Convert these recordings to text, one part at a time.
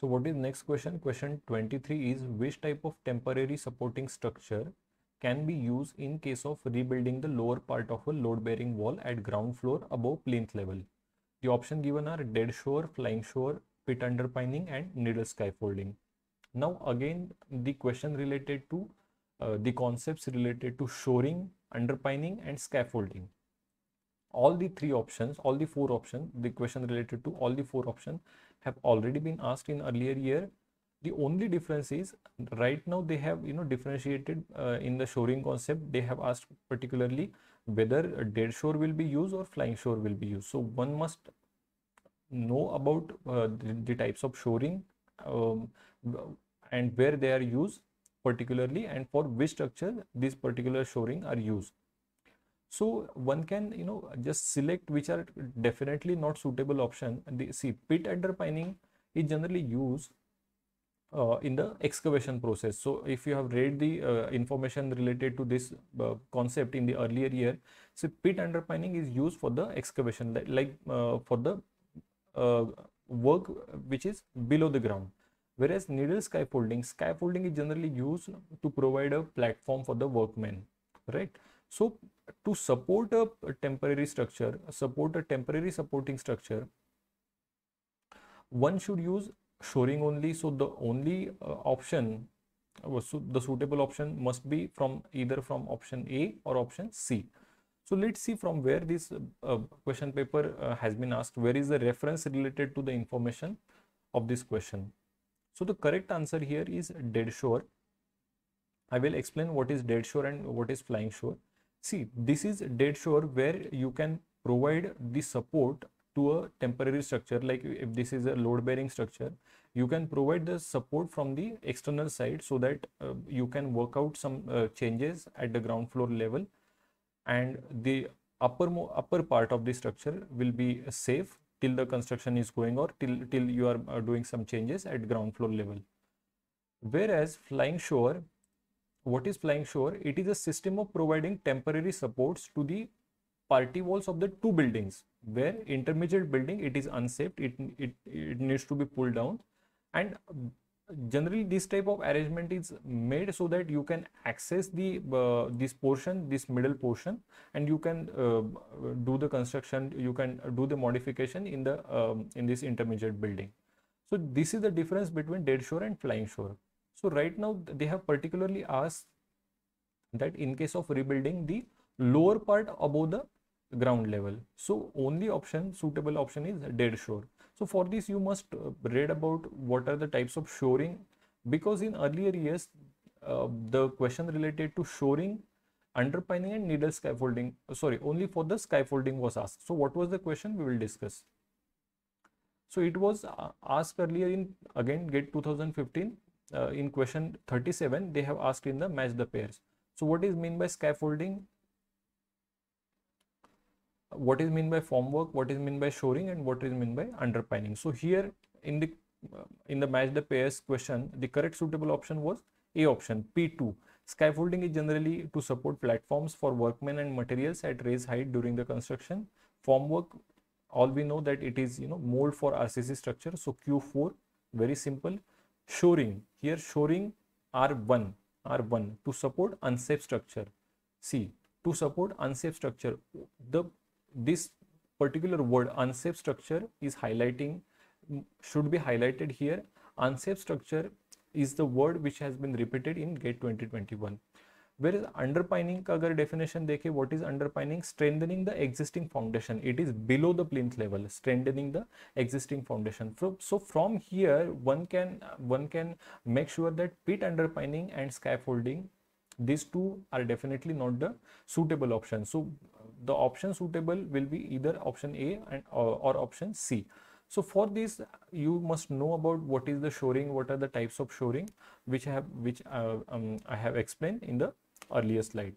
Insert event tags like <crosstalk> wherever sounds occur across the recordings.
So what is next question? Question 23 is which type of temporary supporting structure can be used in case of rebuilding the lower part of a load bearing wall at ground floor above plinth level. The option given are dead shore, flying shore, pit underpinning and needle scaffolding. Now again the question related to uh, the concepts related to shoring, underpinning and scaffolding. All the three options, all the four options, the question related to all the four options have already been asked in earlier year the only difference is right now they have you know differentiated uh, in the shoring concept they have asked particularly whether dead shore will be used or flying shore will be used so one must know about uh, the, the, types of shoring um, and where they are used particularly and for which structure these particular shoring are used so one can, you know, just select which are definitely not suitable option. And the, see, pit underpinning is generally used uh, in the excavation process. So if you have read the uh, information related to this uh, concept in the earlier year, so pit underpinning is used for the excavation, like uh, for the uh, work which is below the ground. Whereas needle scaffolding, scaffolding is generally used to provide a platform for the workmen, right? So to support a, temporary structure, support a temporary supporting structure, one should use shoring only. So the only uh, option, uh, so the suitable option must be from either from option A or option C. So let's see from where this uh, question paper uh, has been asked, where is the reference related to the information of this question. So the correct answer here is dead shore. I will explain what is dead shore and what is flying shore. See, this is dead sure where you can provide the support to a temporary structure like if this is a load bearing structure you can provide the support from the external side so that uh, you can work out some uh, changes at the ground floor level and the upper upper part of the structure will be safe till the construction is going or till till you are uh, doing some changes at ground floor level whereas flying shore what is flying shore? It is a system of providing temporary supports to the party walls of the two buildings where intermediate building it is unsafe it, it it needs to be pulled down and generally this type of arrangement is made so that you can access the uh, this portion this middle portion and you can uh, do the construction you can do the modification in the um, in this intermediate building so this is the difference between dead shore and flying shore so right now they have particularly asked that in case of rebuilding the lower part above the ground level. So only option suitable option is dead shore. So for this you must uh, read about what are the types of shoring because in earlier years uh, the question related to shoring underpinning and needle scaffolding uh, sorry only for the scaffolding was asked so what was the question we will discuss so it was uh, asked earlier in again gate 2015 uh, in question 37 they have asked in the match the pairs so what is mean by scaffolding what is mean by formwork what is mean by shoring and what is mean by underpinning so here in the uh, in the match the pairs question the correct suitable option was a option p2 scaffolding is generally to support platforms for workmen and materials at raised height during the construction formwork all we know that it is you know mold for rcc structure so q4 very simple shoring. Here shoring R1, R1 to support unsafe structure. See, to support unsafe structure, the this particular word unsafe structure is highlighting, should be highlighted here. Unsafe structure is the word which has been repeated in GATE 2021 where is underpinning ka agar definition dekhe what is underpinning strengthening the existing foundation it is below the plinth level strengthening the existing foundation so, so from here one can one can make sure that pit underpinning and scaffolding these two are definitely not the suitable option so the option suitable will be either option a and or, or option c so for this, you must know about what is the shoring, what are the types of shoring, which I have, which uh, um, I have explained in the earlier slide.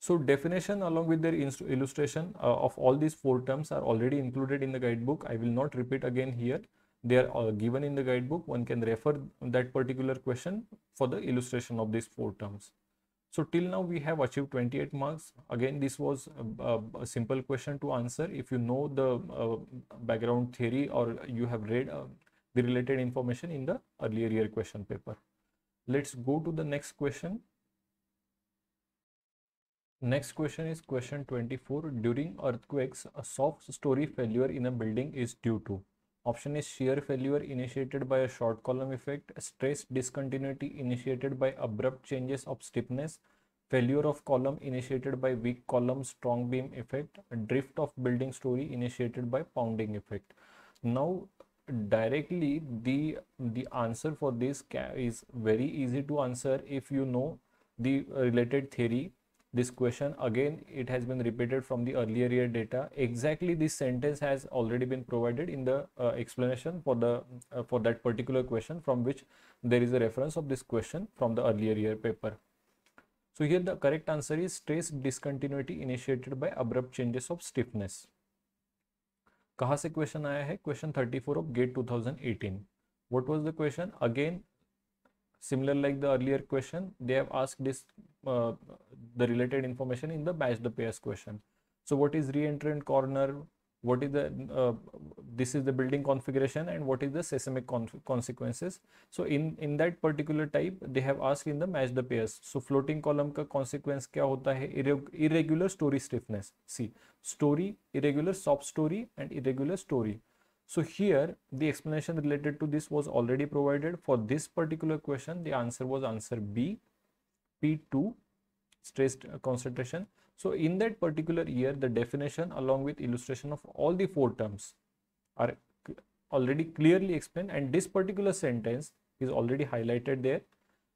So definition along with their illustration uh, of all these four terms are already included in the guidebook. I will not repeat again here. They are uh, given in the guidebook. One can refer that particular question for the illustration of these four terms. So till now we have achieved 28 marks. Again, this was a, a simple question to answer. If you know the uh, background theory or you have read uh, the related information in the earlier year question paper let's go to the next question next question is question 24 during earthquakes a soft story failure in a building is due to option is shear failure initiated by a short column effect stress discontinuity initiated by abrupt changes of stiffness failure of column initiated by weak column strong beam effect drift of building story initiated by pounding effect now directly the the answer for this is very easy to answer if you know the uh, related theory this question again it has been repeated from the earlier year data exactly this sentence has already been provided in the uh, explanation for the uh, for that particular question from which there is a reference of this question from the earlier year paper so here the correct answer is stress discontinuity initiated by abrupt changes of stiffness कहाँ से question आया है question thirty four of GATE two thousand eighteen what was the question again similar like the earlier question they have ask this the related information in the batch the pairs question so what is re entrant corner what is the uh, this is the building configuration and what is the seismic consequences so in in that particular type they have asked in the match the pairs so floating column consequence क्या होता irregular story stiffness see story irregular soft story and irregular story so here the explanation related to this was already provided for this particular question the answer was answer B P2 stress concentration so in that particular year, the definition along with illustration of all the four terms are already clearly explained and this particular sentence is already highlighted there.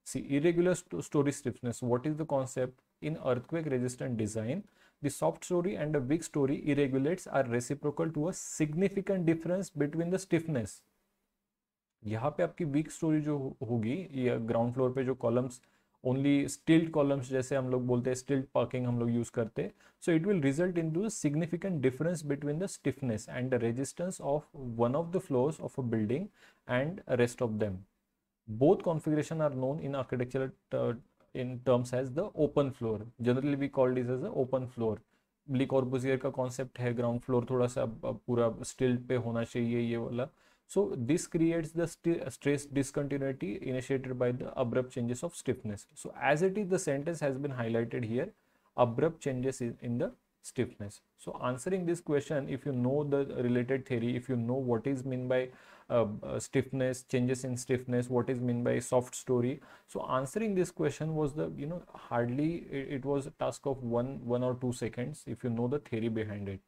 See irregular st story stiffness. What is the concept? In earthquake resistant design, the soft story and the weak story irregulates are reciprocal to a significant difference between the stiffness. यहाँ पे आपकी weak story जो होगी या ground floor पे जो columns only stilled columns जैसे हम लोग बोलते हैं स्टिल्ड पार्किंग हम लोग यूज करते हैं so it will result in the significant difference between the stiffness and the resistance of one of the floors of a building and rest of them both configuration are known in architecture in terms as the open floor generally we called is as a open floor ब्लिक और बुजियर का concept है ground floor थोड़ा सा पूरा stilled पे होना चाहिए ये वाला So this creates the st uh, stress discontinuity initiated by the abrupt changes of stiffness. So as it is, the sentence has been highlighted here, abrupt changes in the stiffness. So answering this question, if you know the related theory, if you know what is meant by uh, uh, stiffness, changes in stiffness, what is meant by soft story. So answering this question was the, you know, hardly it, it was a task of one, one or two seconds if you know the theory behind it.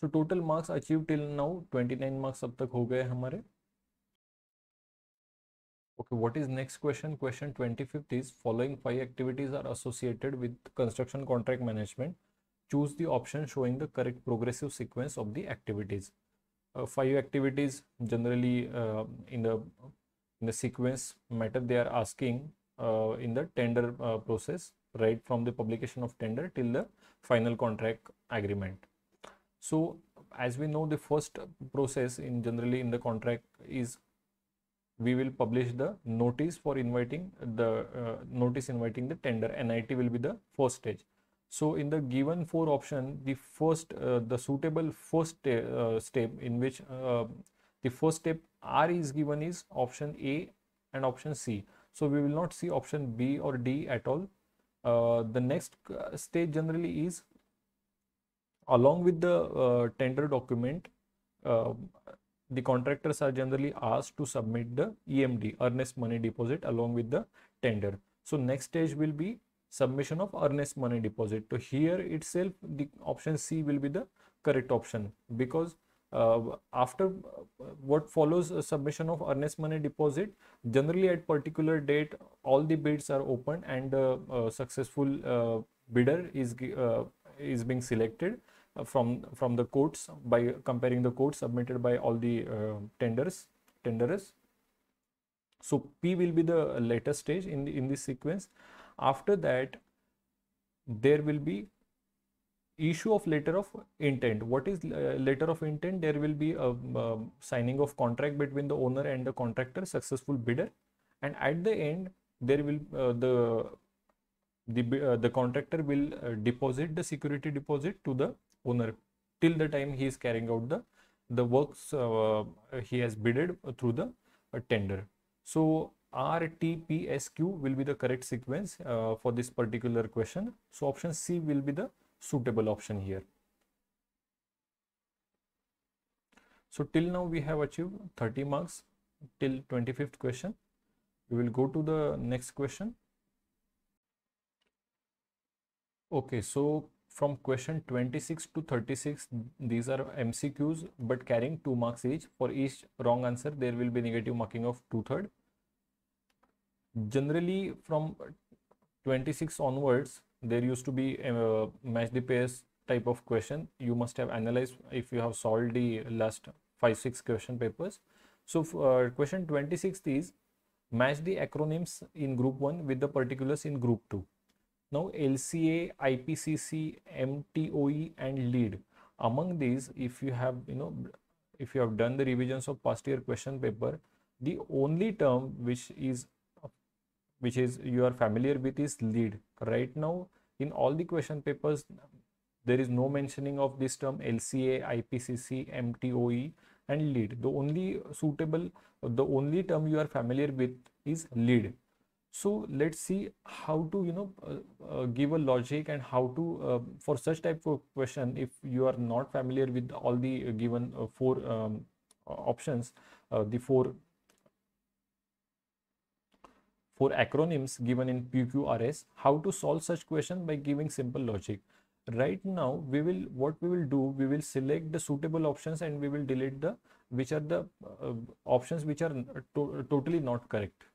So total marks achieve till now 29 marks अब तक हो गए हमारे okay what is next question question 25 is following five activities are associated with construction contract management choose the option showing the correct progressive sequence of the activities five activities generally in the in the sequence matter they are asking in the tender process right from the publication of tender till the final contract agreement so as we know the first process in generally in the contract is we will publish the notice for inviting the uh, notice inviting the tender nit will be the first stage so in the given four option the first uh, the suitable first uh, step in which uh, the first step r is given is option a and option c so we will not see option b or d at all uh, the next uh, stage generally is along with the uh, tender document, uh, the contractors are generally asked to submit the EMD, earnest money deposit, along with the tender. So next stage will be submission of earnest money deposit. So here itself, the option C will be the correct option because uh, after uh, what follows submission of earnest money deposit, generally at particular date, all the bids are open and uh, successful uh, bidder is is being selected from from the quotes by comparing the quotes submitted by all the uh, tenders tenderers so p will be the later stage in the, in this sequence after that there will be issue of letter of intent what is uh, letter of intent there will be a uh, signing of contract between the owner and the contractor successful bidder and at the end there will uh, the the uh, the contractor will uh, deposit the security deposit to the owner till the time he is carrying out the the works uh, he has bidded through the uh, tender. So RTPSQ will be the correct sequence uh, for this particular question. So option C will be the suitable option here. So till now we have achieved 30 marks till 25th question. We will go to the next question. Okay, so from question 26 to 36 these are mcqs but carrying two marks each for each wrong answer there will be negative marking of two-third generally from 26 onwards there used to be a uh, match the pairs type of question you must have analyzed if you have solved the last five six question papers so for uh, question 26 is match the acronyms in group 1 with the particulars in group 2 now LCA, IPCC, MTOE and LEAD. Among these, if you have, you know, if you have done the revisions of past year question paper, the only term which is which is you are familiar with is lead right now in all the question papers there is no mentioning of this term lca ipcc mtoe and lead the only suitable the only term you are familiar with is lead so let's see how to you know uh, uh, give a logic and how to uh, for such type of question if you are not familiar with all the uh, given uh, four um, options uh, the four four acronyms given in PQRS how to solve such question by giving simple logic right now we will what we will do we will select the suitable options and we will delete the which are the options which are to totally not correct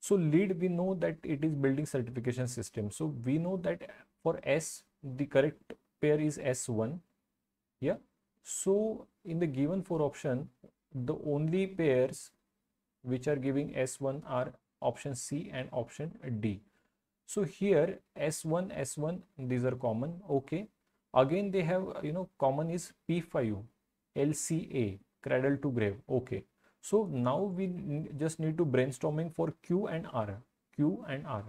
so lead, we know that it is building certification system. So we know that for S, the correct pair is S1. Yeah. So in the given four option, the only pairs which are giving S1 are option C and option D. So here S1, S1, these are common. Okay. Again, they have, you know, common is P5, LCA, cradle to grave. Okay. So now we just need to brainstorming for Q and R, Q and R.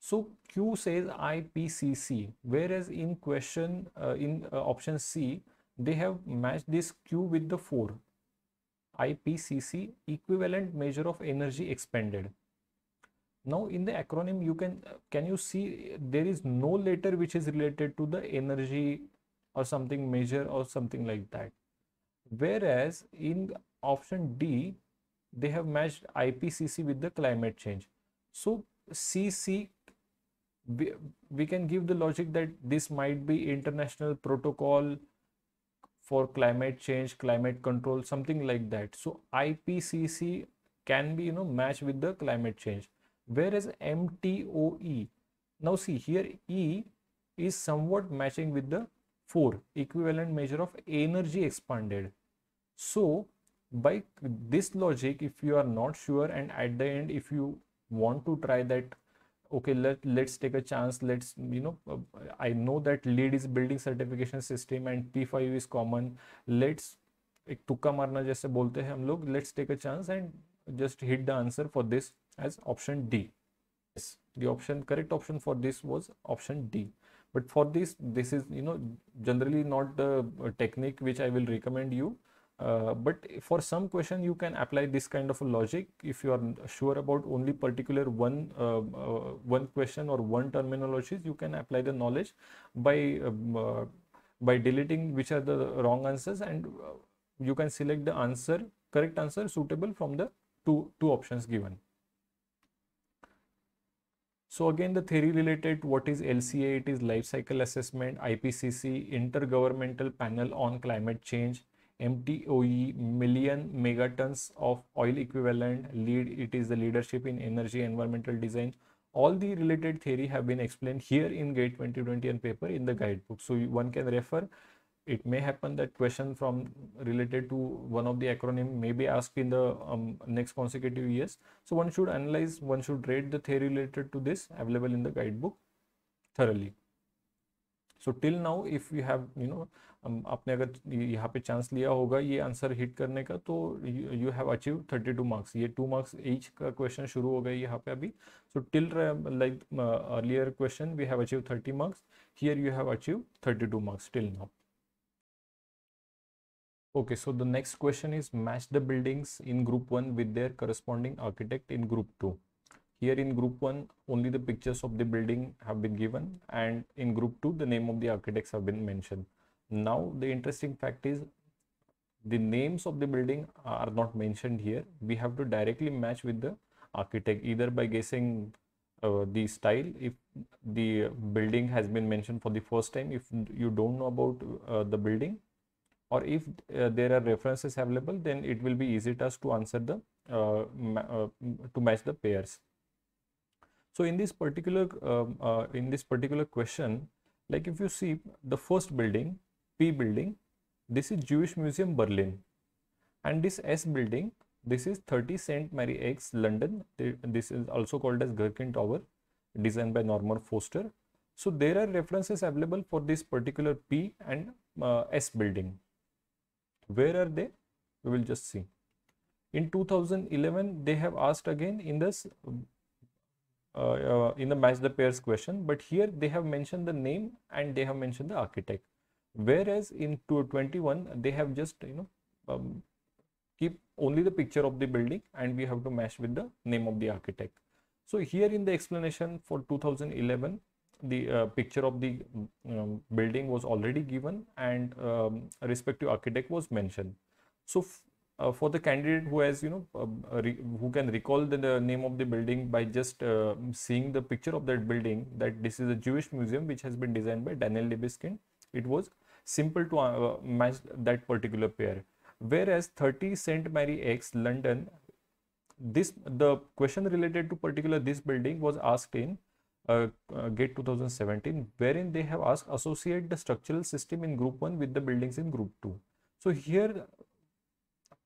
So Q says IPCC, whereas in question, uh, in uh, option C, they have matched this Q with the 4. IPCC, equivalent measure of energy expended. Now in the acronym, you can, uh, can you see there is no letter which is related to the energy or something measure or something like that. Whereas in option D, they have matched IPCC with the climate change. So CC, we, we can give the logic that this might be international protocol for climate change, climate control, something like that. So IPCC can be, you know, matched with the climate change. Whereas MTOE, now see here E is somewhat matching with the 4 equivalent measure of energy expanded. So by this logic if you are not sure and at the end if you want to try that okay let, let's take a chance let's you know uh, i know that lead is building certification system and p5 is common let's a एक तुक्का मारना जैसे बोलते हैं Let's take a chance and just hit the answer for this as option D. Yes, the option correct option for this was option d but for this this is you know generally not the uh, technique which i will recommend you uh, but for some question you can apply this kind of logic if you are sure about only particular one uh, uh, one question or one terminologies you can apply the knowledge by um, uh, by deleting which are the wrong answers and uh, you can select the answer correct answer suitable from the two two options given so again, the theory related, what is LCA? It is life cycle assessment, IPCC, Intergovernmental Panel on Climate Change, MTOE million megatons of oil equivalent lead it is the leadership in energy environmental design all the related theory have been explained here in gate 2020 and paper in the guidebook so one can refer it may happen that question from related to one of the acronym may be asked in the um, next consecutive years so one should analyze one should rate the theory related to this available in the guidebook thoroughly so till now if we have you know आपने अगर यहाँ पे chance लिया होगा ये answer hit करने का तो यू हैव अचीव 32 मार्क्स ये टू मार्क्स ईच का क्वेश्चन शुरू हो गया यहाँ पे अभी so till like earlier question we have achieve 30 marks here you have achieve 32 marks till now okay so the next question is match the buildings in group one with their corresponding architect in group two here in group 1 only the pictures of the building have been given and in group 2 the name of the architects have been mentioned Now the interesting fact is the names of the building are not mentioned here. We have to directly match with the architect either by guessing uh, the style if the building has been mentioned for the first time if you don't know about uh, the building or if uh, there are references available then it will be easy us to answer the uh, ma uh, to match the pairs so in this particular um, uh, in this particular question like if you see the first building P building, this is Jewish Museum Berlin. And this S building, this is 30 St. Mary X London. This is also called as Gherkin Tower, designed by Norman Foster. So there are references available for this particular P and uh, S building. Where are they? We will just see. In 2011, they have asked again in this uh, uh, in the match the pairs question, but here they have mentioned the name and they have mentioned the architect whereas in 221 they have just you know um, keep only the picture of the building and we have to match with the name of the architect so here in the explanation for 2011 the uh, picture of the um, building was already given and um, respective architect was mentioned so uh, for the candidate who has you know um, uh, who can recall the, the, name of the building by just um, seeing the picture of that building that this is a jewish museum which has been designed by daniel Libeskind. It was simple to uh, match that particular pair. Whereas 30 St. Mary X London, this the question related to particular this building was asked in uh, uh, GATE 2017, wherein they have asked associate the structural system in group 1 with the buildings in group 2. So here,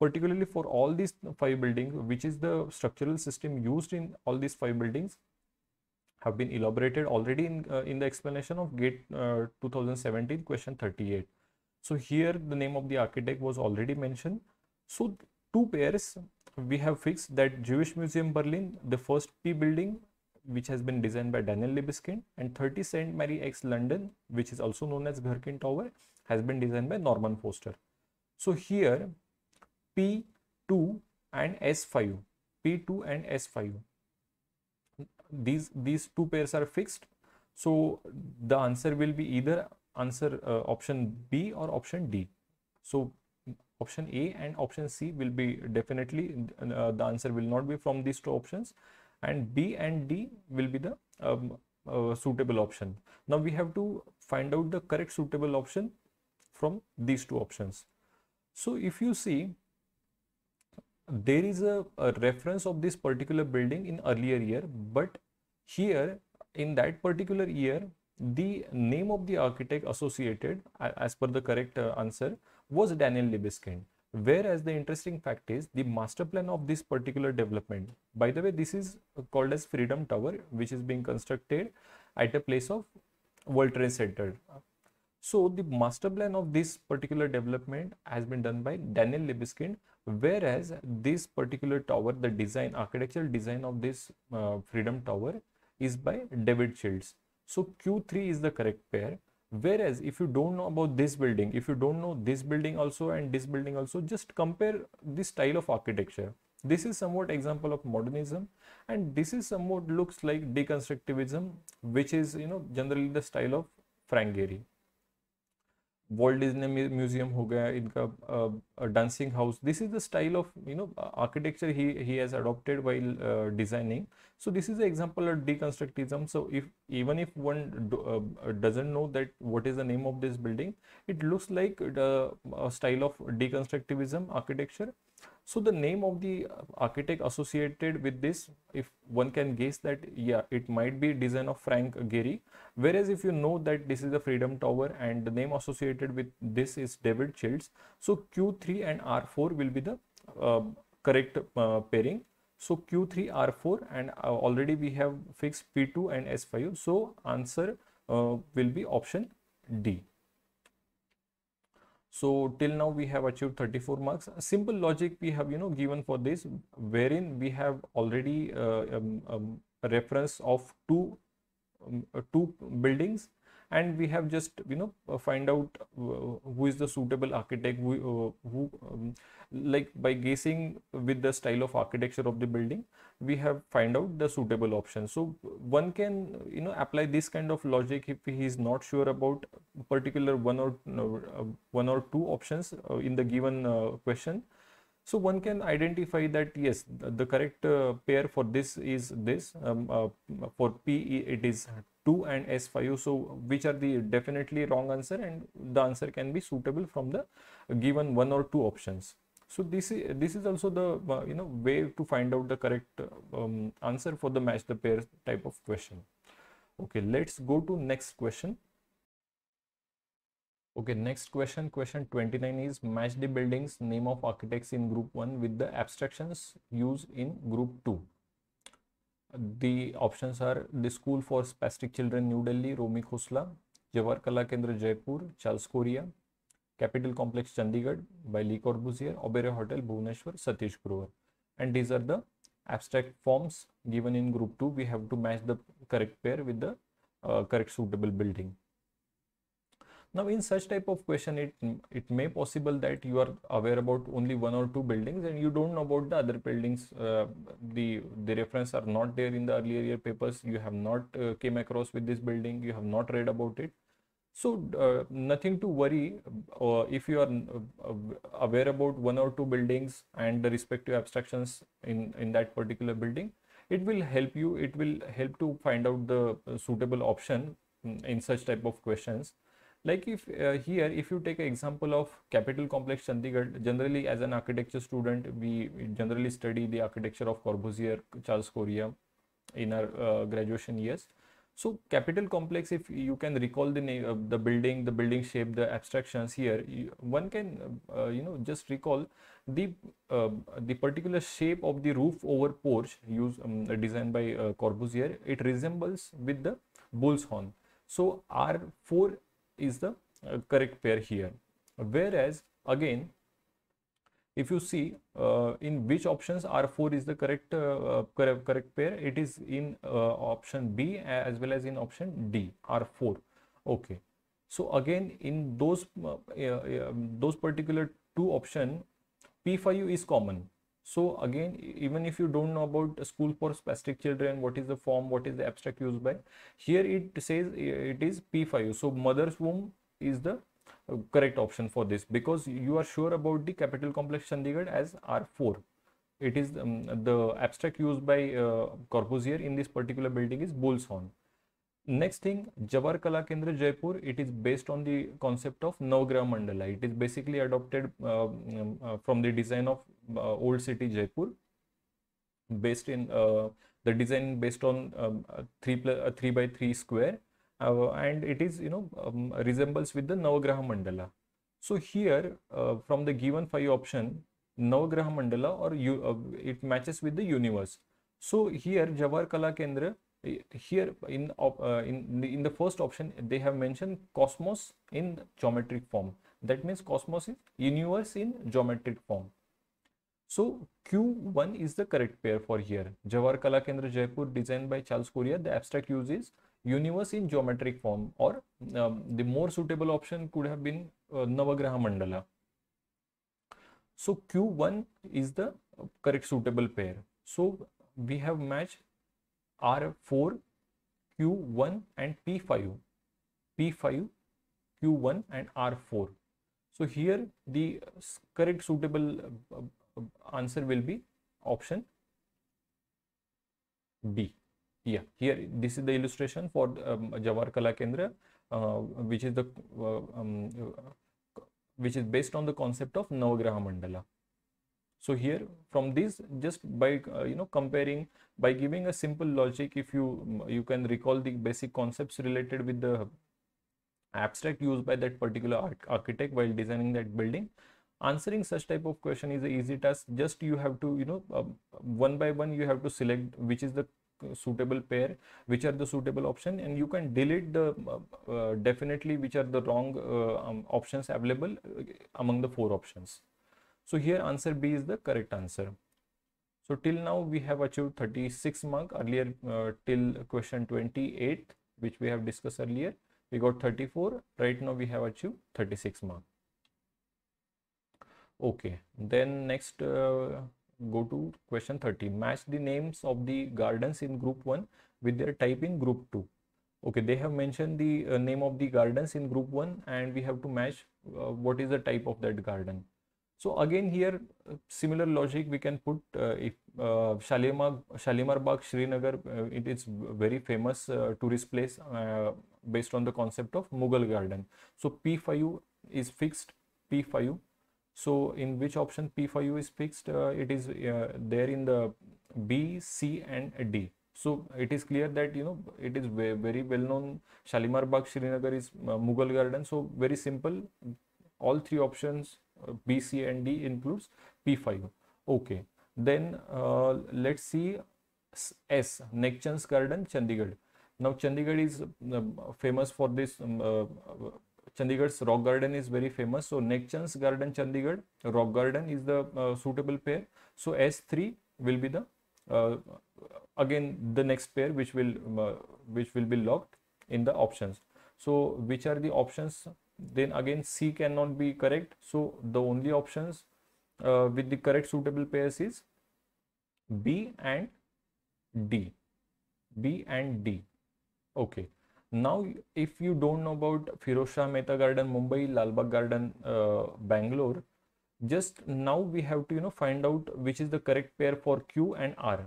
particularly for all these five buildings, which is the structural system used in all these five buildings, have been elaborated already in, uh, in the explanation of GATE uh, 2017 question 38. So here the name of the architect was already mentioned. So two pairs we have fixed that Jewish Museum Berlin, the first P building which has been designed by Daniel Libeskind and 30 St. Mary X London which is also known as Gherkin Tower has been designed by Norman Foster. So here P2 and S5, P2 and S5 these these two pairs are fixed so the answer will be either answer uh, option b or option d so option a and option c will be definitely uh, the answer will not be from these two options and b and d will be the um, uh, suitable option now we have to find out the correct suitable option from these two options so if you see there is a, a reference of this particular building in earlier year, but here in that particular year, the name of the architect associated, as per the correct uh, answer, was Daniel Libeskind. Whereas the interesting fact is the master plan of this particular development. By the way, this is called as Freedom Tower, which is being constructed at a place of World Trade Center. So the master plan of this particular development has been done by Daniel Libeskind, whereas this particular tower the design architectural design of this uh, freedom tower is by david shields so q3 is the correct pair whereas if you don't know about this building if you don't know this building also and this building also just compare this style of architecture this is somewhat example of modernism and this is somewhat looks like deconstructivism which is you know generally the style of frank gehry world Disney museum हो गया इनका dancing house this is the style of you know architecture he he has adopted while designing so this is the example of deconstructivism so if even if one doesn't know that what is the name of this building it looks like style of deconstructivism architecture So the name of the uh, architect associated with this, if one can guess that, yeah, it might be design of Frank Gehry. Whereas if you know that this is the Freedom Tower and the name associated with this is David childs so Q3 and R4 will be the uh, correct uh, pairing. So Q3, R4 and uh, already we have fixed P2 and S5. So answer uh, will be option D. So till now we have achieved 34 marks. A simple logic we have you know given for this wherein we have already uh, um, um, a reference of two, um, uh, two buildings and we have just you know uh, find out uh, who is the suitable architect who, uh, who um, like by guessing with the style of architecture of the building we have find out the suitable option so one can you know apply this kind of logic if he is not sure about particular one or one or two options in the given question so one can identify that yes the, the correct uh, pair for this is this um, uh, for p it is 2 and S5. So which are the definitely wrong answer and the answer can be suitable from the given one or two options. So this is, this is also the uh, you know way to find out the correct uh, um, answer for the match the pair type of question. Okay, let's go to next question. Okay, next question, question 29 is match the buildings name of architects in group 1 with the abstractions used in group 2 the options are the School for Spastic Children New Delhi, Romi Khosla, Jawar Kala Kendra Jaipur, Charles Korea, Capital Complex Chandigarh by Lee Corbusier, Oberoi Hotel bhuvaneshwar Satish Grover. And these are the abstract forms given in group 2. We have to match the correct pair with the uh, correct suitable building. Now in such type of question, it, it may possible that you are aware about only one or two buildings and you don't know about the other buildings. Uh, the, the reference are not there in the earlier papers. You have not uh, came across with this building. You have not read about it. So uh, nothing to worry uh, if you are uh, uh, aware about one or two buildings and the respective abstractions in, in that particular building. It will help you. It will help to find out the uh, suitable option mm, in such type of questions like if uh, here if you take an example of capital complex chandigarh generally as an architecture student we, generally study the architecture of corbusier charles correa in our uh, graduation years so capital complex if you can recall the name uh, the building the building shape the abstractions here you, one can uh, uh, you know just recall the um, the particular shape of the roof over porch used um, designed by corbusier it resembles with the bull's horn so our four is the uh, correct pair here whereas again if you see uh, in which options R4 is the correct uh, uh, correct, correct pair it is in uh, option B as well as in option D R4 okay so again in those uh, uh, um, those particular two option P5U is common so again, even if you don't know about school for spastic children, what is the form, what is the abstract used by, here it says it is P5. So mother's womb is the uh, correct option for this because you are sure about the capital complex Chandigarh as R4. It is um, the abstract used by uh, here in this particular building is Bull's Next thing, Jawar Kala Kendra Jaipur, it is based on the concept of Navagraha Mandala. It is basically adopted uh, um, uh, from the design of uh, old city Jaipur, based in uh, the design based on um, a three plus, a three by three square, uh, and it is you know um, resembles with the Navagraha Mandala. So here, uh, from the given five option, Navagraha Mandala or you, it matches with the universe. So here, Jawar Kala Kendra here in, uh, in, the, in the first option they have mentioned cosmos in geometric form that means cosmos is universe in geometric form so q1 is the correct pair for here jawar kala kendra jaipur designed by charles courier the abstract use is universe in geometric form or um, the more suitable option could have been uh, navagraha mandala so q1 is the correct suitable pair so we have matched R4, Q1 and P5, P5, Q1 and R4. So here the correct suitable uh, answer will be option B. Yeah, here this is the illustration for um, Jawar Kala Kendra, uh, which is the uh, um, which is based on the concept of Navagraha Mandala. So here from this, just by uh, you know comparing by giving a simple logic if you mm, you can recall the basic concepts related with the abstract used by that particular architect while designing that building answering such type of question is an easy task just you have to you know uh, one by one you have to select which is the uh, suitable pair which are the suitable option and you can delete the uh, uh, definitely which are the wrong uh, um, options available uh, among the four options so here answer b is the correct answer so till now we have achieved 36 mark earlier uh, till question 28 which we have discussed earlier we got 34 right now we have achieved 36 mark. Okay then next uh, go to question 30 match the names of the gardens in group 1 with their type in group 2. Okay they have mentioned the uh, name of the gardens in group 1 and we have to match uh, what is the type of that garden. So again here uh, similar logic we can put uh, if uh, Shalimar, Shalimar Bagh Srinagar uh, it is very famous uh, tourist place uh, based on the concept of Mughal garden. So P5U is fixed P5U. So in which option P5U is fixed uh, it is there in the B, C and D. So it is clear that you know it is very, very well known Shalimar Bagh Srinagar is Mughal garden so very simple all three options uh, B, C and D includes P5. Okay, then uh, let's see S, Nekchans Garden, Chandigarh. Now Chandigarh is uh, famous for this, um, uh, Chandigarh's rock garden is very famous. So Nekchans Garden, Chandigarh, rock garden is the uh, suitable pair. So S3 will be the, uh, again the next pair which will, which will be locked in the options. So which are the options then again C cannot be correct. So the only options uh, with the correct suitable pairs is B and D. B and D. Okay. Now, if you don't know about firosha meta Garden, Mumbai, Lalbagh Garden, uh, Bangalore, just now we have to, you know, find out which is the correct pair for Q and R.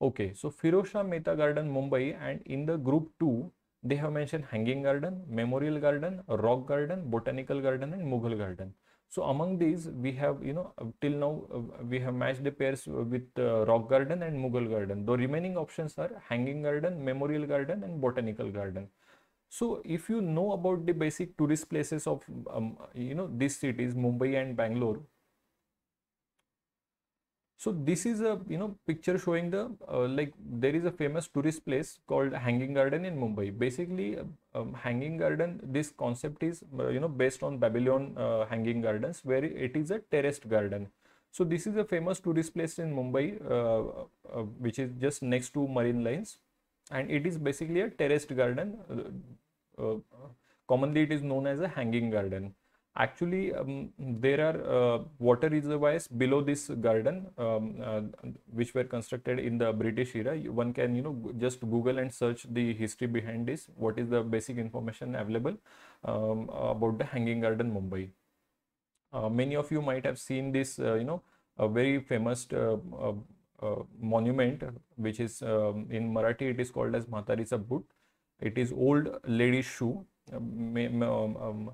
Okay, so firosha meta Garden, Mumbai and in the group 2, they have mentioned Hanging Garden, Memorial Garden, Rock Garden, Botanical Garden and Mughal Garden. So among these, we have, you know, till now, uh, we have matched the pairs with uh, Rock Garden and Mughal Garden. The remaining options are Hanging Garden, Memorial Garden and Botanical Garden. So if you know about the basic tourist places of, um, you know, these cities, Mumbai and Bangalore, so this is a you know picture showing the uh, like there is a famous tourist place called Hanging Garden in Mumbai. Basically, uh, um, Hanging Garden. This concept is uh, you know based on Babylon uh, Hanging Gardens, where it is a terraced garden. So this is a famous tourist place in Mumbai, uh, uh which is just next to Marine Lines, and it is basically a terraced garden. commonly, it is known as a hanging garden actually um, there are uh, water reservoirs below this garden um, uh, which were constructed in the british era one can you know just google and search the history behind this what is the basic information available um, about the hanging garden mumbai uh, many of you might have seen this uh, you know a very famous uh, uh, monument which is um, in marathi it is called as matarisa boot it is old lady shoe um, um,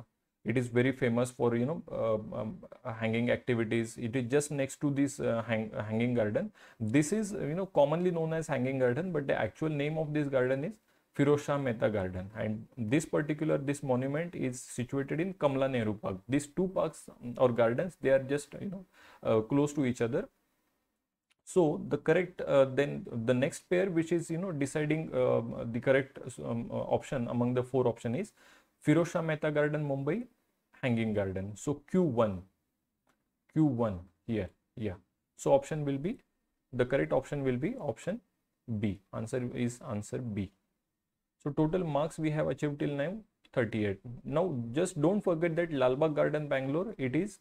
it is very famous for you know um, um, uh, um, hanging activities it is just next to this uh, hang, hanging garden this is you know commonly known as hanging garden but the actual name of this garden is firosha Shah Mehta Garden and this particular this monument is situated in Kamla Nehru Park. These two parks um, or gardens they are just you know uh, close to each other. So the correct uh, then the next pair which is you know deciding uh, the correct um, uh, option among the four option is firosha Shah Mehta Garden Mumbai hanging garden. So Q1, Q1 here, yeah. So option will be, the correct option will be option B. Answer is answer B. So total marks we have achieved till now 38. Now just don't forget that Lalbagh Garden Bangalore, it is,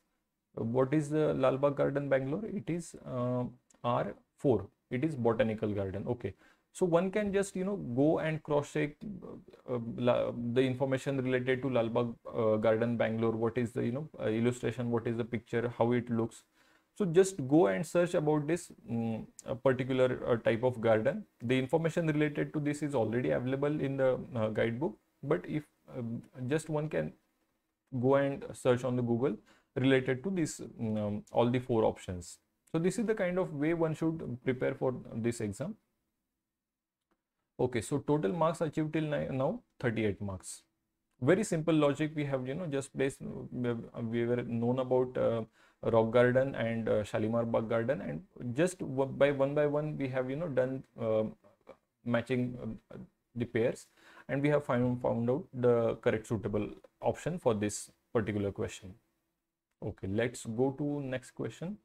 what is the Lalbagh Garden Bangalore? It is uh, R4. It is botanical garden. Okay. So one can just, you know, go and cross-check uh, uh the information related to Lalbagh uh, Garden, Bangalore. What is the, you know, uh, illustration? What is the picture? How it looks? So just go and search about this um, particular uh, type of garden. The information related to this is already available in the uh, guidebook. But if um, just one can go and search on the Google related to this, mm, um, all the four options. So this is the kind of way one should prepare for this exam. Okay, so total marks achieved till now 38 marks. Very simple logic we have, you know, just placed, we were known about uh, Rock Garden and uh, Shalimar Bagh Garden and just by one by one we have, you know, done uh, matching um, the pairs and we have found out the correct suitable option for this particular question. Okay, let's go to next question.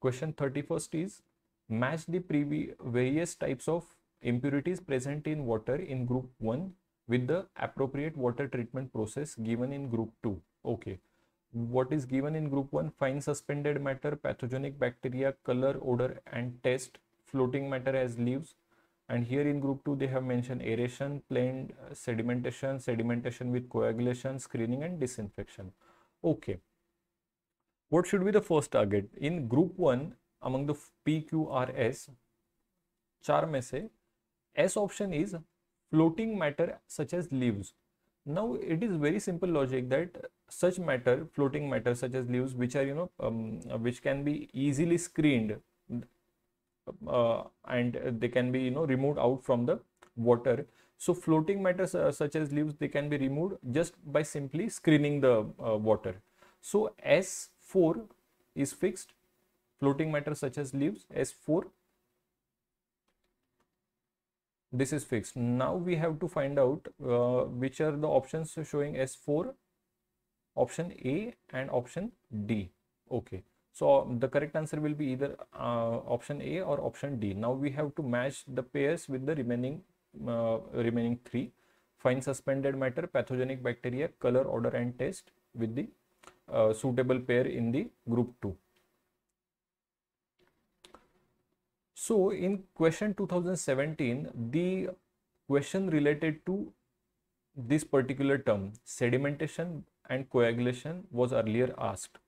Question 31st is match the previous various types of impurities present in water in group 1 with the appropriate water treatment process given in group 2 okay what is given in group 1 fine suspended matter pathogenic bacteria color odor and test floating matter as leaves and here in group 2 they have mentioned aeration plain uh, sedimentation sedimentation with coagulation screening and disinfection okay what should be the first target in group 1 among the P, Q, R, S, चार S option is floating matter such as leaves. Now it is very simple logic that such matter, floating matter such as leaves, which are you know um, which can be easily screened uh, and they can be you know removed out from the water. So floating matters uh, such as leaves they can be removed just by simply screening the uh, water. So S4 is fixed floating matter such as leaves S4. This is fixed. Now we have to find out uh, which are the options showing S4, option A and option D. Okay. So the correct answer will be either uh, option A or option D. Now we have to match the pairs with the remaining uh, remaining three. Find suspended matter, pathogenic bacteria, color, order and test with the uh, suitable pair in the group 2. So in question 2017, the question related to this particular term sedimentation and coagulation was earlier asked.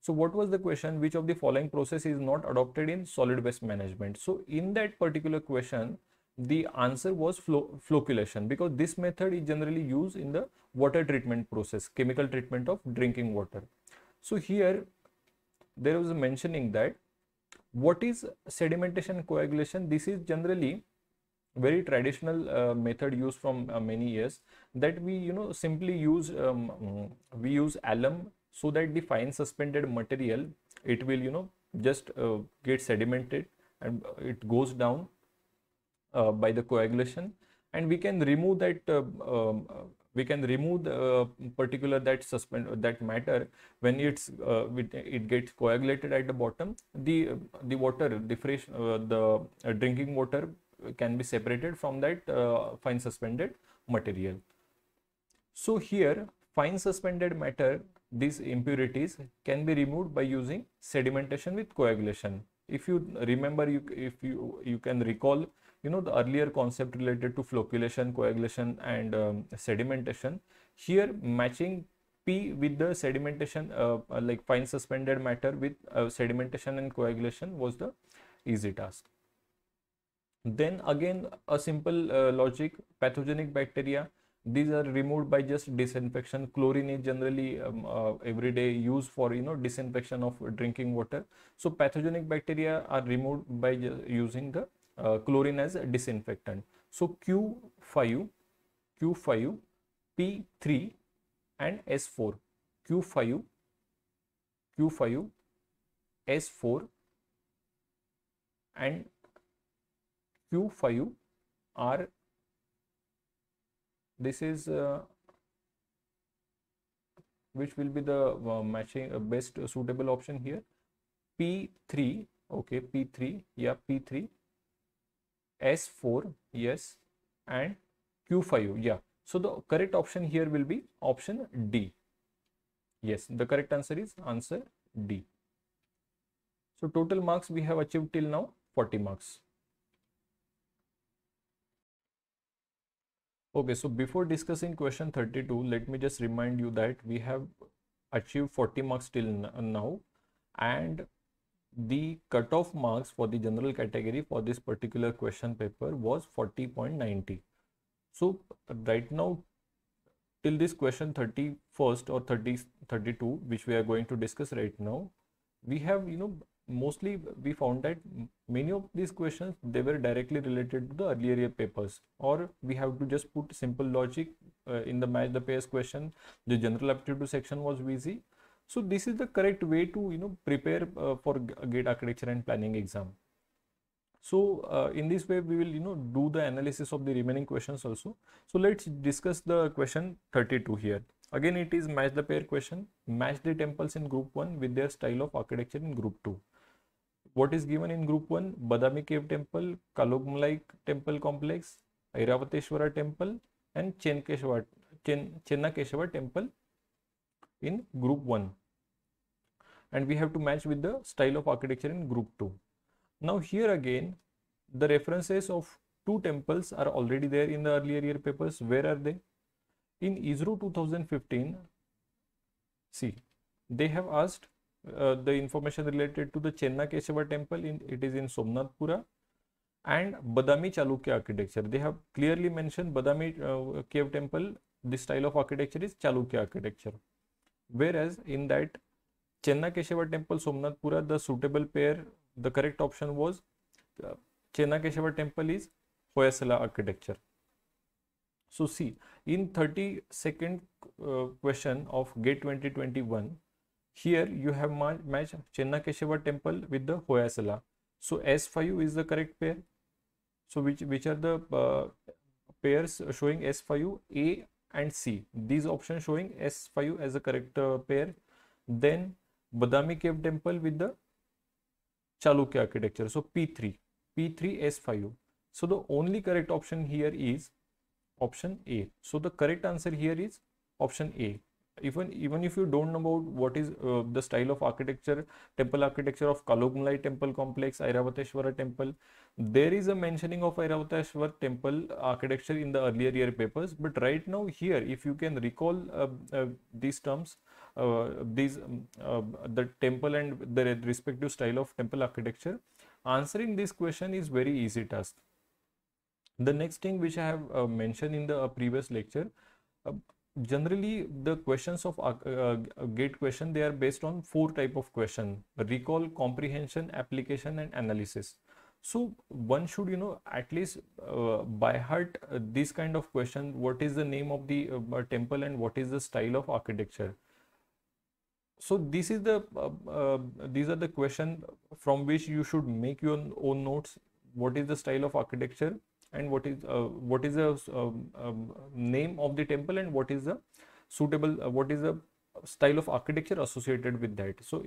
So what was the question? Which of the following process is not adopted in solid waste management? So in that particular question, the answer was flo flocculation because this method is generally used in the water treatment process, chemical treatment of drinking water. So here there was a mentioning that what is sedimentation coagulation this is generally very traditional uh, method used from uh, many years that we you know simply use um, we use alum so that the fine suspended material it will you know just uh, get sedimented and it goes down uh, by the coagulation and we can remove that uh, um, we can remove the uh, particular that suspend that matter when it's uh, it, it, gets coagulated at the bottom the uh, the water the fresh the drinking water can be separated from that fine suspended material so here fine suspended matter these impurities can be removed by using sedimentation with coagulation if you remember you if you you can recall you know the earlier concept related to flocculation coagulation and um, sedimentation here matching p with the sedimentation uh, uh, like fine suspended matter with uh, sedimentation and coagulation was the easy task then again a simple uh, logic pathogenic bacteria these are removed by just disinfection chlorine is generally um, uh, everyday used for you know disinfection of drinking water so pathogenic bacteria are removed by using the uh, chlorine as a disinfectant. So Q5, Q5, P3 and S4. Q5, Q5, S4 and Q5 are this is uh, which will be the uh, matching uh, best suitable option here p3 okay p3 yeah p3 S4, yes, and Q5, yeah. So the correct option here will be option D. Yes, the correct answer is answer D. So total marks we have achieved till now 40 marks. Okay, so before discussing question 32, let me just remind you that we have achieved 40 marks till now and the cutoff marks for the general category for this particular question paper was 40.90. So right now till this question 31st or 30 32 which we are going to discuss right now we have you know mostly we found that many of these questions they were directly related to the earlier papers or we have to just put simple logic uh, in the match the pairs question the general aptitude section was easy so this is the correct way to you know prepare uh, for gate architecture and planning exam. So uh, in this way we will you know do the analysis of the remaining questions also. So let's discuss the question 32 here. Again it is match the pair question. Match the temples in group 1 with their style of architecture in group 2. What is given in group 1? Badami cave temple, Kalogmalai temple complex, Airavateshwara temple and Chenkeshwar, Chen, Chennakeshwar temple in group 1 and we have to match with the style of architecture in group 2. Now here again the references of two temples are already there in the earlier year papers. Where are they? In ISRO 2015, see they have asked uh, the information related to the Chenna Keshava temple in it is in Somnathpura and Badami Chalukya architecture. They have clearly mentioned Badami uh, cave temple, the style of architecture is Chalukya architecture. Whereas in that Keshava temple, Somnathpura, the suitable pair, the correct option was uh, Keshava temple is Hoysala architecture. So see, in 32nd uh, question of gate 2021, here you have ma matched Keshava temple with the Hoysala. So S5 is the correct pair. So which, which are the uh, pairs showing S5, A and C. These options showing S5 as a correct uh, pair. Then Badami cave temple with the Chalukya architecture. So P3, P3, S5. So the only correct option here is option A. So the correct answer here is option A. Even even if you don't know about what is uh, the style of architecture, temple architecture of Kalugmalai temple complex, Airavateshwara temple, there is a mentioning of Airavoteshwar temple architecture in the earlier year papers, but right now here, if you can recall uh, uh, these terms, uh, these um, uh, the temple and the respective style of temple architecture, answering this question is very easy task. The next thing which I have uh, mentioned in the uh, previous lecture, um, generally the questions of uh, gate question they are based on four type of question recall comprehension application and analysis so one should you know at least uh, by heart uh, this kind of question what is the name of the uh, temple and what is the style of architecture so this is the uh, uh, these are the question from which you should make your own notes what is the style of architecture and what is uh, what is the um, um, name of the temple and what is the suitable what is the style of architecture associated with that so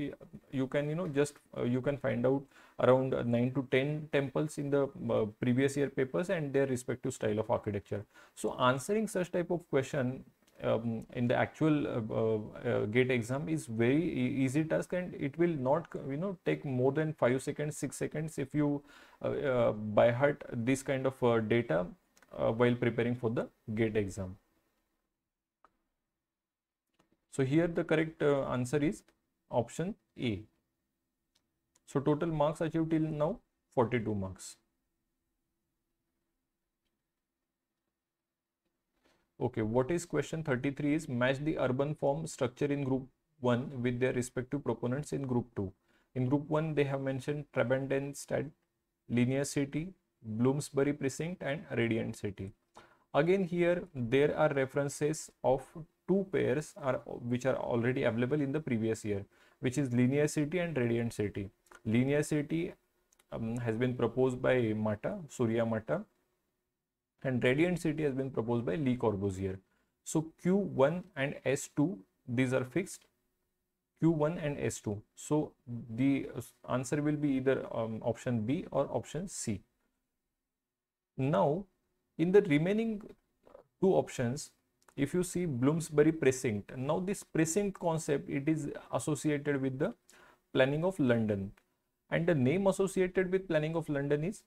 you can you know just uh, you can find out around 9 to 10 temples in the uh, previous year papers and their respective style of architecture so answering such type of question um, in the actual uh, uh, uh gate exam is very easy task and it will not you know take more than 5 seconds 6 seconds if you uh, by heart this kind of data while preparing for the gate exam so here the correct uh, answer is option A. So total marks achieved till now 42 marks. Okay, what is question 33 is match the urban form structure in group 1 with their respective proponents in group 2. In group 1 they have mentioned Trabandenstad, Linear City, Bloomsbury Precinct and Radiant City. Again here there are references of two pairs are which are already available in the previous year, which is linearity and radiancity. Linearity um, has been proposed by Mata, Surya Mata, and city has been proposed by Lee Corbusier. So Q1 and S2, these are fixed. Q1 and S2. So the uh, answer will be either um, option B or option C. Now, in the remaining two options, if you see Bloomsbury precinct, now this precinct concept, it is associated with the planning of London. And the name associated with planning of London is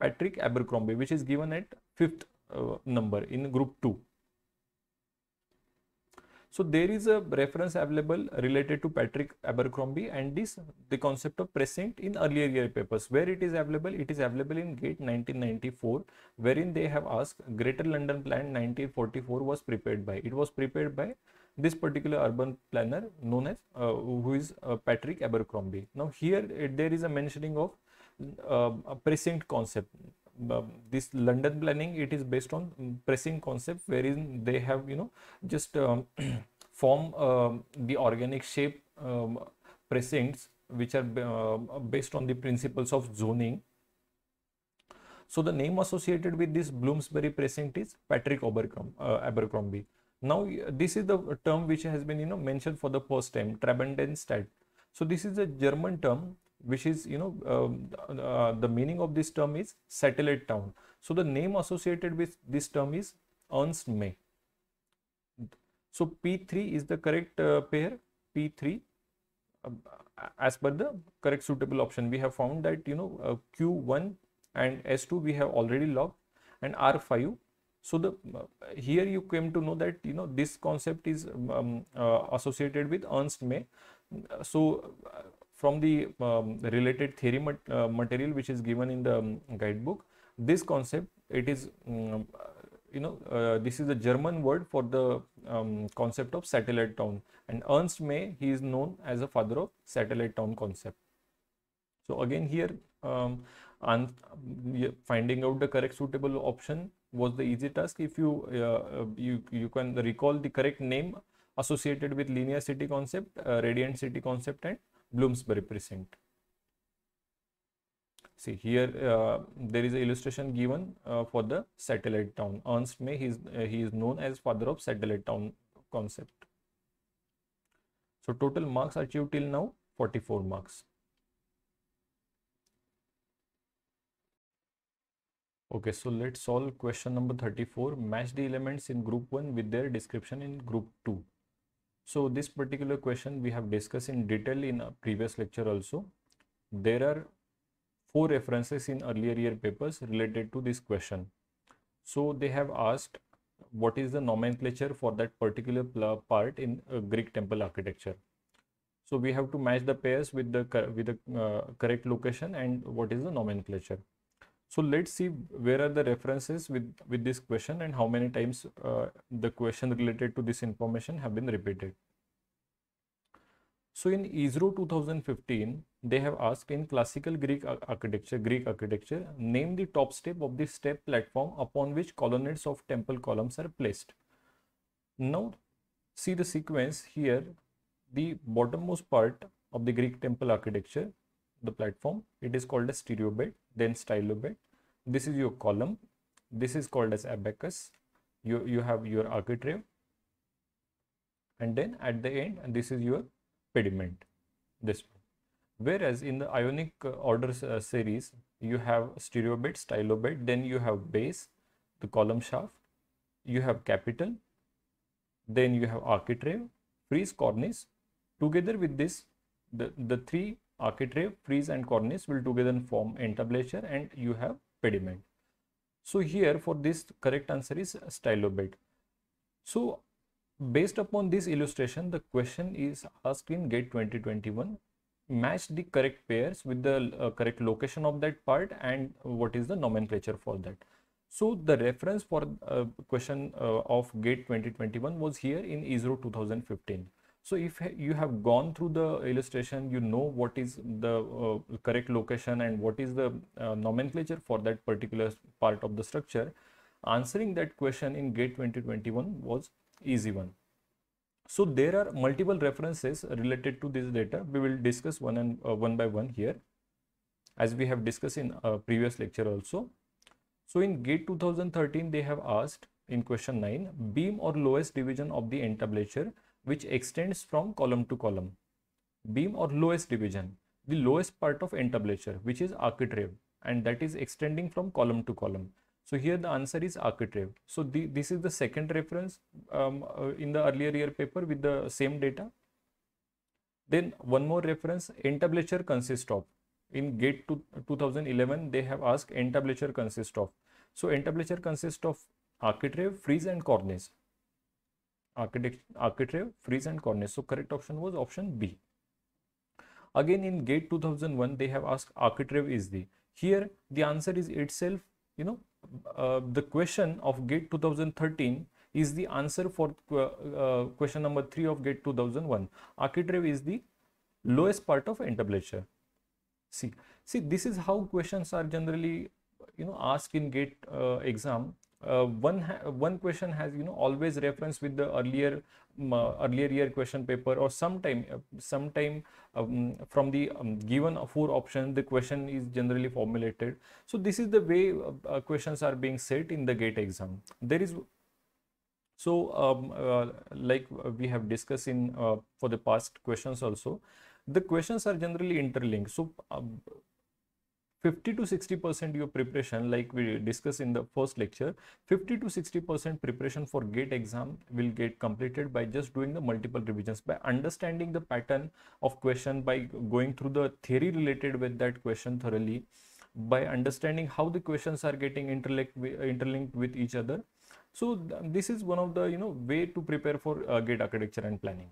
Patrick Abercrombie, which is given at fifth uh, number in group 2. So there is a reference available related to Patrick Abercrombie and this the concept of present in earlier year papers. Where it is available, it is available in GATE 1994, wherein they have asked Greater London Plan 1944 was prepared by. It was prepared by this particular urban planner known as uh, who is uh, Patrick Abercrombie. Now here it, uh, there is a mentioning of uh, a precinct concept uh, this London planning, it is based on pressing concept wherein they have, you know, just um, <clears throat> form uh, the organic shape um, precincts which are uh, based on the principles of zoning. So the name associated with this Bloomsbury precinct is Patrick uh, Abercrombie. Now this is the term which has been you know mentioned for the first time, Trabandenstadt. So this is a German term which is you know um, uh, uh, the meaning of this term is satellite town so the name associated with this term is ernst may so p3 is the correct uh, pair p3 uh, um, as per the correct suitable option we have found that you know uh, q1 and s2 we have already logged and r5 so the uh, here you came to know that you know this concept is um, associated with ernst may so from the um, related theory mat uh, material which is given in the um, guidebook this concept it is um, uh, you know uh, this is the german word for the um, concept of satellite town and ernst may he is known as a father of satellite town concept so again here um, um, finding out the correct suitable option was the easy task if you uh, uh you you can recall the correct name associated with linear city concept uh, radiant city concept and Bloomsbury precinct. See here, uh, there is an illustration given uh, for the satellite town. Ernst May, he is, uh, he is known as father of satellite town concept. So total marks achieved till now, 44 marks. Okay, so let's solve question number 34. Match the elements in group 1 with their description in group 2. So this particular question we have discussed in detail in a previous lecture also. There are four references in earlier year papers related to this question. So they have asked what is the nomenclature for that particular part in uh, Greek temple architecture. So we have to match the pairs with the, with the uh, correct location and what is the nomenclature. So let's see where are the references with, with this question and how many times uh, the question related to this information have been repeated. So in ISRO 2015, they have asked in classical Greek architecture, Greek architecture, name the top step of the step platform upon which colonnades of temple columns are placed. Now see the sequence here, the bottommost part of the Greek temple architecture the platform it is called as stereo bit then stylo this is your column this is called as abacus you you have your architrave and then at the end this is your pediment this one whereas in the ionic uh, order uh, series you have stereo bit stylo then you have base the column shaft you have capital then you have architrave frieze cornice together with this the the three architrave, frieze and cornice will together form entablature and you have pediment. So here for this correct answer is stylobate. So based upon this illustration, the question is asked in GATE 2021, match the correct pairs with the uh, correct location of that part and what is the nomenclature for that. So the reference for uh, question uh, of GATE 2021 was here in ISRO 2015. So if you have gone through the illustration, you know what is the uh, correct location and what is the uh, nomenclature for that particular part of the structure, answering that question in GATE 2021 was easy one. So there are multiple references related to this data. We will discuss one and uh, one by one here as we have discussed in a uh, previous lecture also. So in GATE 2013, they have asked in question 9, beam or lowest division of the entablature which extends from column to column. Beam or lowest division, the lowest part of entablature which is architrave and that is extending from column to column. So here the answer is architrave. So the, this is the second reference um, uh, in the earlier year paper with the same data. Then one more reference, entablature consists of. In GATE to 2011, they have asked entablature consists of. So entablature consists of architrave, frieze and cornice architrave, freeze and cornice. So correct option was option B. Again in gate 2001 they have asked architrave is the. Here the answer is itself you know uh, the question of gate 2013 is the answer for uh, uh, question number 3 of gate 2001. Architrave is the lowest part of entablature. See, see this is how questions are generally you know asked in gate uh, exam uh, one one question has you know always reference with the earlier um, earlier year question paper or sometime uh, sometime um, from the um, given four option the question is generally formulated so this is the way uh, uh questions are being set in the gate exam there is so um, uh, like we have discussed in for the past questions also the questions are generally interlinked so um, 50 to 60% your preparation like we discussed in the first lecture 50 to 60% preparation for gate exam will get completed by just doing the multiple revisions by understanding the pattern of question by going through the theory related with that question thoroughly by understanding how the questions are getting interlinked interlinked with each other so th this is one of the you know way to prepare for uh, gate architecture and planning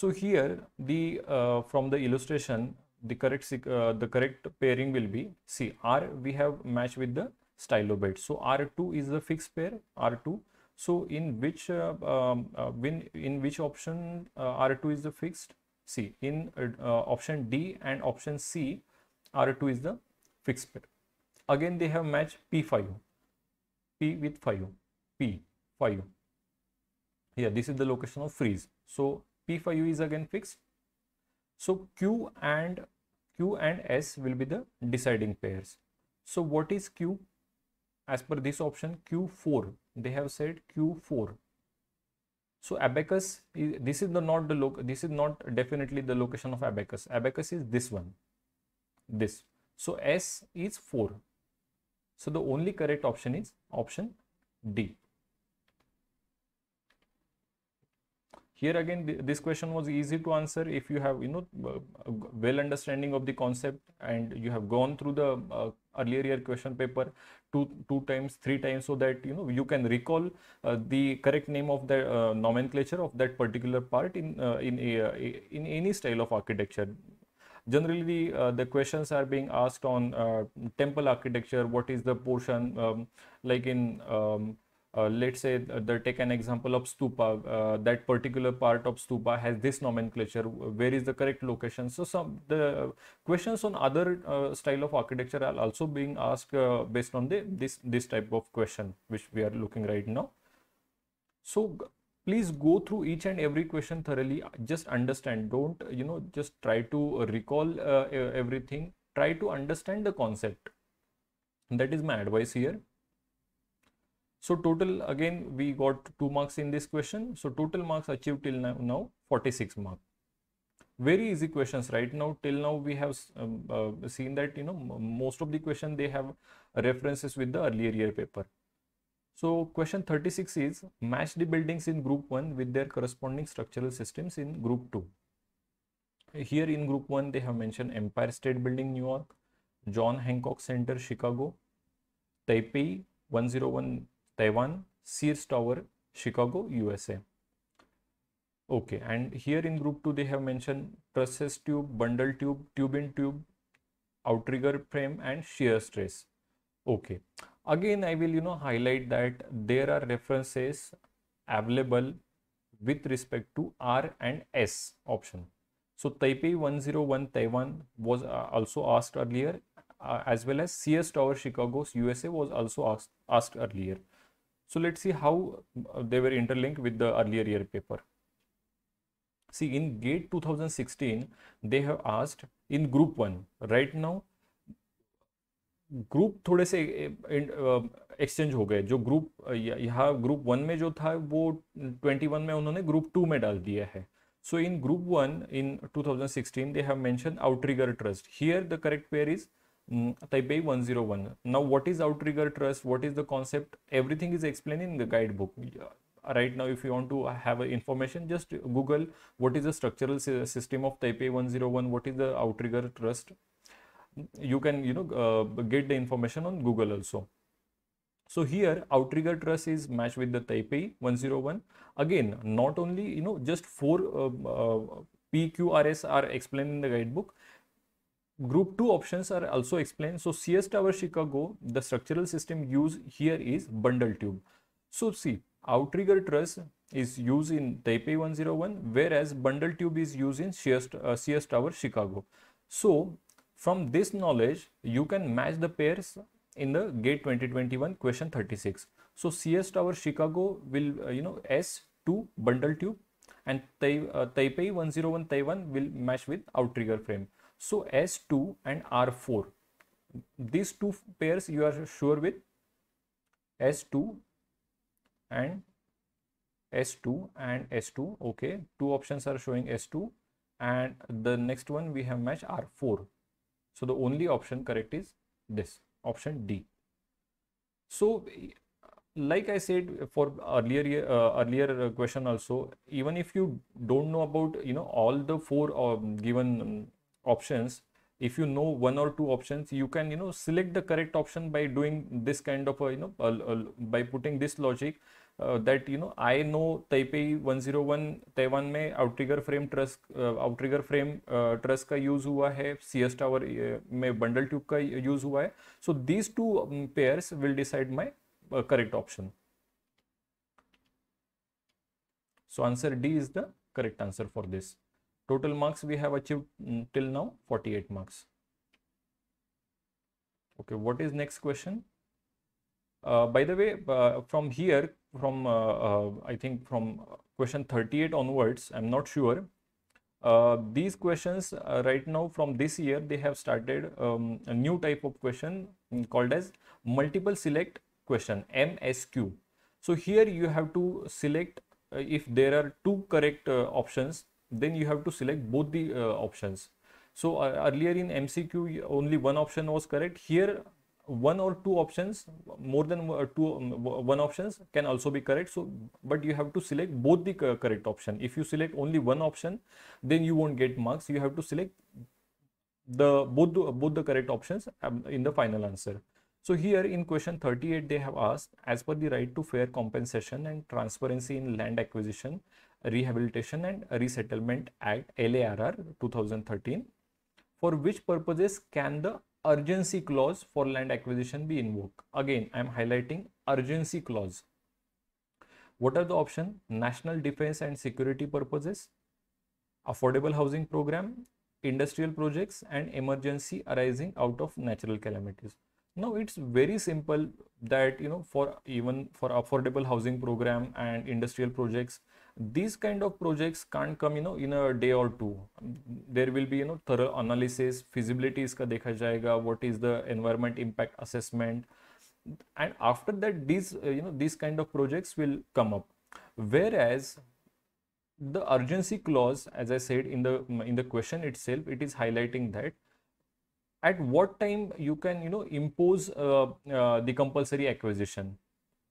so here the uh, from the illustration the correct uh, the correct pairing will be see r we have matched with the stylobate so r2 is the fixed pair r2 so in which uh, um, uh, when in which option uh, r2 is the fixed see in uh, option d and option c r2 is the fixed pair again they have matched p5 p with 5 p 5 here this is the location of freeze so p5 is again fixed so Q and Q and S will be the deciding pairs. So what is Q? As per this option, Q4. They have said Q4. So abacus, is, this is the not the loc. This is not definitely the location of abacus. Abacus is this one, this. So S is 4. So the only correct option is option D. here again th this question was easy to answer if you have you know well understanding of the concept and you have gone through the uh, earlier year question paper two two times three times so that you know you can recall uh, the correct name of the uh, nomenclature of that particular part in uh, in a, uh, a, in any style of architecture generally the uh, questions are being asked on temple architecture what is the portion um, like in um, uh, let's say the take an example of stupa uh, that particular part of stupa has this nomenclature where is the correct location so some the questions on other uh, style of architecture are also being asked uh, based on the this this type of question which we are looking right now so please go through each and every question thoroughly just understand don't you know just try to recall uh, everything try to understand the concept that is my advice here so total again we got 2 marks in this question. So total marks achieved till now, now 46 marks. Very easy questions right now till now we have um, uh, seen that you know most of the question they have references with the earlier year paper. So question 36 is match the buildings in group 1 with their corresponding structural systems in group 2. Here in group 1 they have mentioned Empire State Building New York, John Hancock Center Chicago, Taipei 101 Taiwan, Sears Tower, Chicago, USA. Okay, and here in group 2 they have mentioned trusses tube, bundle tube, tube in tube, outrigger frame and shear stress. Okay, again I will you know highlight that there are references available with respect to R and S option. So Taipei 101 Taiwan was uh, also asked earlier uh, as well as CS Tower Chicago's USA was also asked, asked earlier. so let's see how uh, they were interlinked with the earlier year paper see in gate 2016 they have asked in group 1 right now group थोड़े से exchange um, हो गए जो group uh, यहाँ group one में जो था वो ट्वेंटी वन में उन्होंने ग्रुप टू में डाल दिया है so in group one in two thousand sixteen they have mention outrigger truss here the correct pair is Mm, type A 101. Now, what is outrigger trust? What is the concept? Everything is explained in the guidebook. Right now, if you want to have information, just Google what is the structural system of Type A 101, what is the outrigger trust. You can, you know, uh, get the information on Google also. So here outrigger Trust is matched with the Type A 101. Again, not only, you know, just four uh, uh, PQRS are explained in the guidebook group 2 options are also explained. So CS Tower Chicago, the structural system used here is bundle tube. So see, outrigger truss is used in Taipei 101, whereas bundle tube is used in CS, uh, CS Tower Chicago. So from this knowledge, you can match the pairs in the gate 2021 question 36. So CS Tower Chicago will, uh, you know, s to bundle tube and tai uh, Taipei 101 Taiwan will match with outrigger frame. So S2 and R4, these two pairs you are sure with S2 and S2 and S2. Okay, two options are showing S2 and the next one we have matched R4. So the only option correct is this option D. So like I said for earlier uh, earlier question also, even if you don't know about you know all the four uh, given options if you know one or two options you can you know select the correct option by doing this kind of a you know a, a, by putting this logic uh, that you know i know taipei 101 taiwan mein frame uh, outrigger frame truss outrigger frame truss का use हुआ है सी mein bundle tube ka use hua hai so these two um, pairs will decide my uh, correct option so answer d is the correct answer for this Total marks we have achieved mm, till now 48 marks. Okay, what is next question? Uh, by the way, uh, from here, from uh, uh I think from question 38 onwards, I'm not sure. Uh, these questions uh, right now from this year, they have started um, a new type of question mm, called as multiple select question MSQ. So here you have to select if there are two correct options then you have to select both the uh, options. So uh, earlier in MCQ, only one option was correct. Here, one or two options, more than uh, two, um, one options can also be correct. So, but you have to select both the uh, correct option. If you select only one option, then you won't get marks. You have to select the both the, both the correct options um, in the final answer. So here in question 38, they have asked, as per the right to fair compensation and transparency in land acquisition, Rehabilitation and Resettlement Act LARR 2013 for which purposes can the urgency clause for land acquisition be invoked again i am highlighting urgency clause what are the option national defense and security purposes affordable housing program industrial projects and emergency arising out of natural calamities now it's very simple that you know for even for affordable housing program and industrial projects these kind of projects can't come you know in a day or two there will be you know thorough analysis feasibility iska dekha jayega what is the environment impact assessment and after that these uh, you know these kind of projects will come up whereas the urgency clause as i said in the in the question itself it is highlighting that at what time you can you know impose uh, uh, the compulsory acquisition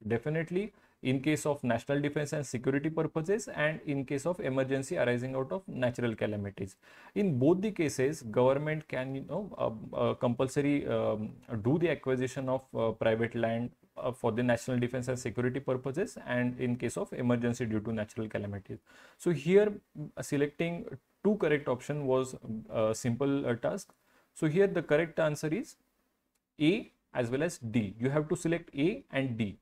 definitely in case of national defense and security purposes and in case of emergency arising out of natural calamities. In both the cases, government can you know uh, uh, compulsory um, do the acquisition of uh, private land uh, for the national defense and security purposes and in case of emergency due to natural calamities. So here uh, selecting two correct option was a uh, simple task. So here the correct answer is A as well as D. You have to select A and D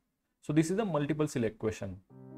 so this is a multiple select question.